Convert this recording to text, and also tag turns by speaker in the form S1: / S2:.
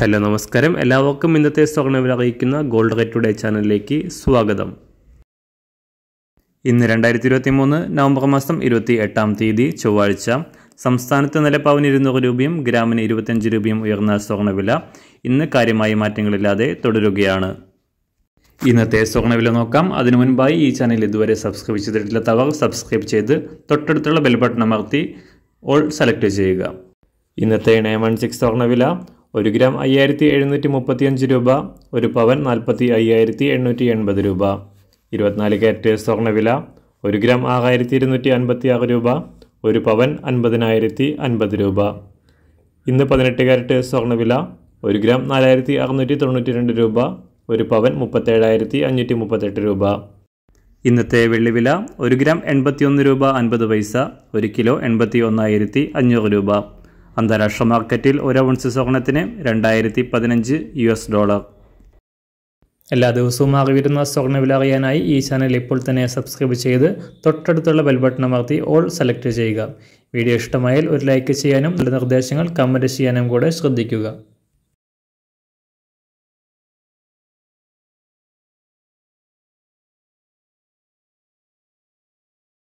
S1: hello നമസ്കാരം എല്ലാവർക്കും ഇന്നത്തെ സ്വർണ്ണവിൽ അറിയിക്കുന്ന ഗോൾഡ് റേറ്റ് ടുഡേ ചാനലിലേക്ക് സ്വാഗതം ഇന്ന് രണ്ടായിരത്തി ഇരുപത്തി മൂന്ന് നവംബർ മാസം ഇരുപത്തി എട്ടാം തീയതി ചൊവ്വാഴ്ച സംസ്ഥാനത്ത് നിലപ്പാവൻ ഇരുന്നൂറ് രൂപയും ഗ്രാമിന് ഇരുപത്തിയഞ്ച് രൂപയും ഉയർന്ന സ്വർണ്ണവില ഇന്ന് കാര്യമായ മാറ്റങ്ങളില്ലാതെ തുടരുകയാണ് ഇന്നത്തെ സ്വർണ്ണവില നോക്കാം അതിനു മുൻപായി ഈ ചാനൽ ഇതുവരെ സബ്സ്ക്രൈബ് ചെയ്തിട്ടില്ലാത്തവർ സബ്സ്ക്രൈബ് ചെയ്ത് തൊട്ടടുത്തുള്ള ബെൽ ബട്ടൺ അമർത്തി ഓൾ സെലക്ട് ചെയ്യുക ഇന്നത്തെ നയൻ വൺ സിക്സ് സ്വർണ്ണവില ഒരു ഗ്രാം അയ്യായിരത്തി എഴുന്നൂറ്റി മുപ്പത്തിയഞ്ച് രൂപ ഒരു പവൻ നാൽപ്പത്തി അയ്യായിരത്തി എണ്ണൂറ്റി എൺപത് രൂപ ഇരുപത്തിനാല് കാരറ്റ് സ്വർണ്ണവില ഒരു ഗ്രാം ആറായിരത്തി ഇരുന്നൂറ്റി അൻപത്തി ആറ് രൂപ ഒരു പവൻ അൻപതിനായിരത്തി അൻപത് രൂപ ഇന്ന് പതിനെട്ട് കാരറ്റ് സ്വർണ്ണവില ഒരു ഗ്രാം നാലായിരത്തി അറുന്നൂറ്റി തൊണ്ണൂറ്റി രണ്ട് രൂപ ഒരു പവൻ മുപ്പത്തേഴായിരത്തി അഞ്ഞൂറ്റി മുപ്പത്തെട്ട് രൂപ ഇന്നത്തെ വെള്ളിവില ഒരു ഗ്രാം എൺപത്തിയൊന്ന് രൂപ അൻപത് പൈസ ഒരു കിലോ എൺപത്തി ഒന്നായിരത്തി അഞ്ഞൂറ് രൂപ അന്താരാഷ്ട്ര മാർക്കറ്റിൽ ഒരു ഔൺസ് സ്വർണത്തിന് രണ്ടായിരത്തി പതിനഞ്ച് യു എസ് ഡോളർ എല്ലാ ദിവസവും അറിവിരുന്ന സ്വർണ്ണവില അറിയാനായി ഈ ചാനൽ ഇപ്പോൾ തന്നെ സബ്സ്ക്രൈബ് ചെയ്ത് തൊട്ടടുത്തുള്ള ബെൽബട്ടൺ അമർത്തി ഓൾ സെലക്ട് ചെയ്യുക വീഡിയോ ഇഷ്ടമായാൽ ഒരു ലൈക്ക് ചെയ്യാനും നല്ല നിർദ്ദേശങ്ങൾ കമൻറ്റ് ചെയ്യാനും കൂടെ ശ്രദ്ധിക്കുക